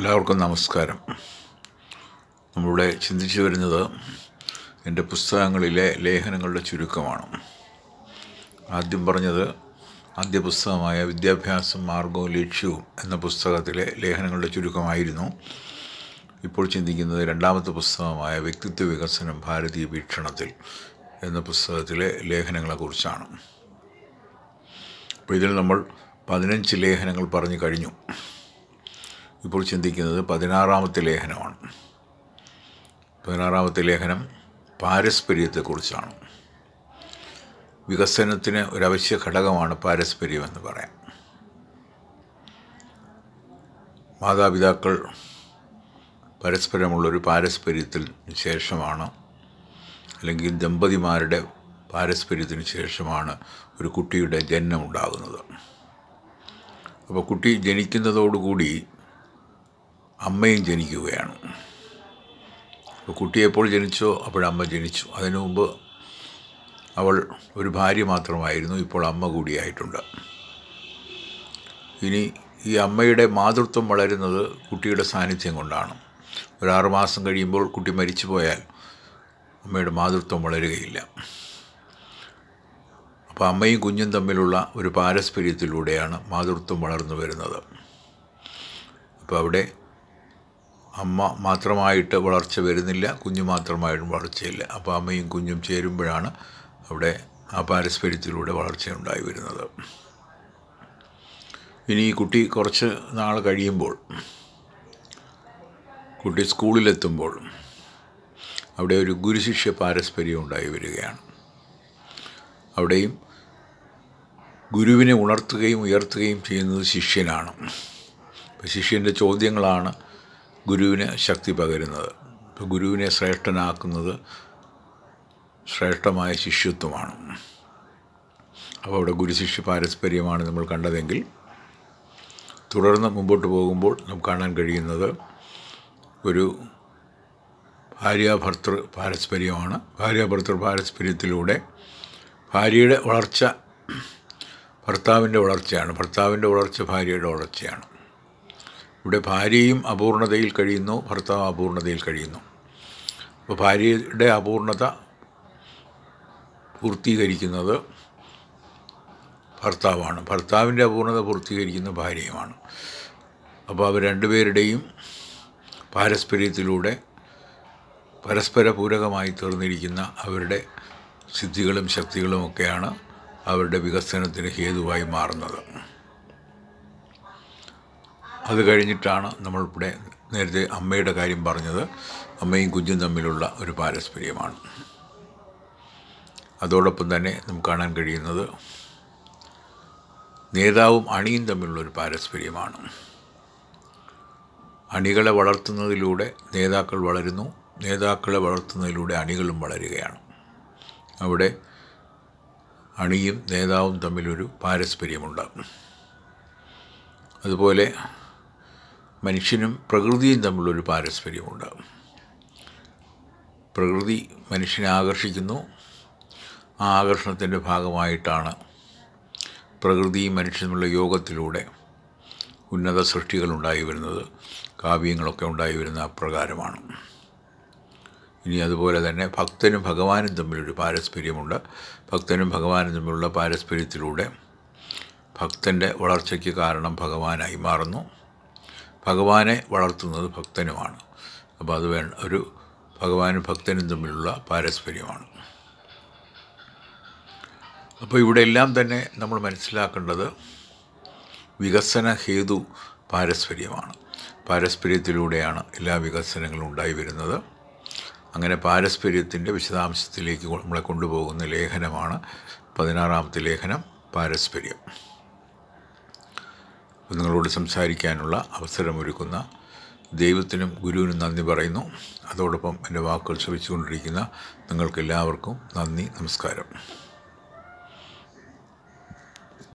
എല്ലാവർക്കും നമസ്കാരം നമ്മളിവിടെ ചിന്തിച്ചു വരുന്നത് എൻ്റെ പുസ്തകങ്ങളിലെ ലേഖനങ്ങളുടെ ചുരുക്കമാണ് ആദ്യം പറഞ്ഞത് ആദ്യ പുസ്തകമായ വിദ്യാഭ്യാസം മാർഗവും ലക്ഷ്യവും എന്ന പുസ്തകത്തിലെ ലേഖനങ്ങളുടെ ചുരുക്കമായിരുന്നു ഇപ്പോൾ ചിന്തിക്കുന്നത് രണ്ടാമത്തെ പുസ്തകമായ വ്യക്തിത്വ വികസനം ഭാരതീയ വീക്ഷണത്തിൽ എന്ന പുസ്തകത്തിലെ ലേഖനങ്ങളെക്കുറിച്ചാണ് അപ്പോൾ ഇതിൽ നമ്മൾ പതിനഞ്ച് ലേഖനങ്ങൾ പറഞ്ഞു കഴിഞ്ഞു ഇപ്പോൾ ചിന്തിക്കുന്നത് പതിനാറാമത്തെ ലേഖനമാണ് പതിനാറാമത്തെ ലേഖനം പാരസ്പര്യത്തെക്കുറിച്ചാണ് വികസനത്തിന് ഒരവശ്യ ഘടകമാണ് പാരസ്പര്യം എന്ന് പറയാം മാതാപിതാക്കൾ പരസ്പരമുള്ളൊരു പാരസ്പര്യത്തിന് ശേഷമാണ് അല്ലെങ്കിൽ ദമ്പതിമാരുടെ പാരസ്പര്യത്തിന് ശേഷമാണ് ഒരു കുട്ടിയുടെ ജന്മം ഉണ്ടാകുന്നത് അപ്പോൾ കുട്ടി ജനിക്കുന്നതോടുകൂടി അമ്മയും ജനിക്കുകയാണ് അപ്പോൾ കുട്ടി എപ്പോൾ ജനിച്ചോ അപ്പോഴമ്മ ജനിച്ചു അതിനു മുമ്പ് അവൾ ഒരു ഭാര്യ മാത്രമായിരുന്നു ഇപ്പോൾ അമ്മ കൂടിയായിട്ടുണ്ട് ഇനി ഈ അമ്മയുടെ മാതൃത്വം വളരുന്നത് കുട്ടിയുടെ സാന്നിധ്യം കൊണ്ടാണ് ഒരു മാസം കഴിയുമ്പോൾ കുട്ടി മരിച്ചു പോയാൽ അമ്മയുടെ മാതൃത്വം വളരുകയില്ല അപ്പോൾ അമ്മയും കുഞ്ഞും തമ്മിലുള്ള ഒരു പാരസ്പര്യത്തിലൂടെയാണ് മാതൃത്വം വളർന്നു വരുന്നത് അപ്പോൾ അവിടെ അമ്മ മാത്രമായിട്ട് വളർച്ച വരുന്നില്ല കുഞ്ഞ് മാത്രമായിട്ടും വളർച്ചയില്ല അപ്പോൾ അമ്മയും കുഞ്ഞും ചേരുമ്പോഴാണ് അവിടെ ആ പാരസ്പര്യത്തിലൂടെ വളർച്ചയുണ്ടായി വരുന്നത് ഇനി ഈ കുട്ടി കുറച്ച് നാൾ കഴിയുമ്പോൾ കുട്ടി സ്കൂളിലെത്തുമ്പോൾ അവിടെ ഒരു ഗുരുശിഷ്യ പാരസ്പര്യം ഉണ്ടായി വരികയാണ് അവിടെയും ഗുരുവിനെ ഉണർത്തുകയും ഉയർത്തുകയും ചെയ്യുന്നത് ശിഷ്യനാണ് ശിഷ്യൻ്റെ ചോദ്യങ്ങളാണ് ഗുരുവിനെ ശക്തി പകരുന്നത് ഗുരുവിനെ ശ്രേഷ്ഠനാക്കുന്നത് ശ്രേഷ്ഠമായ ശിഷ്യത്വമാണ് അപ്പോൾ അവിടെ ഗുരുശിഷ്യ പാരസ്പര്യമാണ് നമ്മൾ കണ്ടതെങ്കിൽ തുടർന്ന് മുമ്പോട്ട് പോകുമ്പോൾ നമുക്ക് കാണാൻ കഴിയുന്നത് ഒരു ഭാര്യാഭർത്തൃ പാരസ്പര്യമാണ് ഭാര്യാഭർത്തൃ പാരസ്പര്യത്തിലൂടെ ഭാര്യയുടെ വളർച്ച ഭർത്താവിൻ്റെ വളർച്ചയാണ് ഭർത്താവിൻ്റെ വളർച്ച ഭാര്യയുടെ വളർച്ചയാണ് ഇവിടെ ഭാര്യയും അപൂർണതയിൽ കഴിയുന്നു ഭർത്താവ് അപൂർണതയിൽ കഴിയുന്നു അപ്പോൾ ഭാര്യയുടെ അപൂർണത പൂർത്തീകരിക്കുന്നത് ഭർത്താവാണ് ഭർത്താവിൻ്റെ അപൂർണത പൂർത്തീകരിക്കുന്ന ഭാര്യയുമാണ് അപ്പോൾ അവർ രണ്ടുപേരുടെയും പാരസ്പര്യത്തിലൂടെ പരസ്പര പൂരകമായി തീർന്നിരിക്കുന്ന അവരുടെ സിദ്ധികളും ശക്തികളുമൊക്കെയാണ് അവരുടെ വികസനത്തിന് ഹേതുവായി മാറുന്നത് അത് കഴിഞ്ഞിട്ടാണ് നമ്മളിവിടെ നേരത്തെ അമ്മയുടെ കാര്യം പറഞ്ഞത് അമ്മയും കുഞ്ഞും തമ്മിലുള്ള ഒരു പാരസ്പര്യമാണ് അതോടൊപ്പം തന്നെ നമുക്ക് കാണാൻ കഴിയുന്നത് നേതാവും അണിയും തമ്മിലുള്ള ഒരു പാരസ്പര്യമാണ് അണികളെ വളർത്തുന്നതിലൂടെ നേതാക്കൾ വളരുന്നു നേതാക്കളെ വളർത്തുന്നതിലൂടെ അണികളും വളരുകയാണ് അവിടെ അണിയും നേതാവും തമ്മിലൊരു പാരസ്പര്യമുണ്ടാകും അതുപോലെ മനുഷ്യനും പ്രകൃതിയും തമ്മിലൊരു പാരസ്പര്യമുണ്ടാകും പ്രകൃതി മനുഷ്യനെ ആകർഷിക്കുന്നു ആ ആകർഷണത്തിൻ്റെ ഭാഗമായിട്ടാണ് പ്രകൃതിയും മനുഷ്യനുമുള്ള യോഗത്തിലൂടെ ഉന്നത സൃഷ്ടികൾ ഉണ്ടായി വരുന്നത് കാവ്യങ്ങളൊക്കെ ഉണ്ടായി വരുന്ന അപ്രകാരമാണ് ഇനി അതുപോലെ തന്നെ ഭക്തനും ഭഗവാനും തമ്മിലൊരു പാരസ്പര്യമുണ്ട് ഭക്തനും ഭഗവാനും തമ്മിലുള്ള പാരസ്പര്യത്തിലൂടെ ഭക്തൻ്റെ വളർച്ചയ്ക്ക് കാരണം ഭഗവാനായി മാറുന്നു ഭഗവാനെ വളർത്തുന്നത് ഭക്തനുമാണ് അപ്പോൾ അത് വേണ്ട ഒരു ഭഗവാനും ഭക്തനും തമ്മിലുള്ള പാരസ്പര്യമാണ് അപ്പോൾ ഇവിടെ എല്ലാം തന്നെ നമ്മൾ മനസ്സിലാക്കേണ്ടത് വികസന ഹേതു പാരസ്പര്യമാണ് പാരസ്പര്യത്തിലൂടെയാണ് എല്ലാ വികസനങ്ങളും ഉണ്ടായി വരുന്നത് അങ്ങനെ പാരസ്പര്യത്തിൻ്റെ വിശദാംശത്തിലേക്ക് നമ്മളെ കൊണ്ടുപോകുന്ന ലേഖനമാണ് പതിനാറാമത്തെ ലേഖനം പാരസ്പര്യം നിങ്ങളോട് സംസാരിക്കാനുള്ള അവസരമൊരുക്കുന്ന ദൈവത്തിനും ഗുരുവിനും നന്ദി പറയുന്നു അതോടൊപ്പം എൻ്റെ വാക്കുകൾ ശ്രമിച്ചുകൊണ്ടിരിക്കുന്ന നിങ്ങൾക്കെല്ലാവർക്കും നന്ദി നമസ്കാരം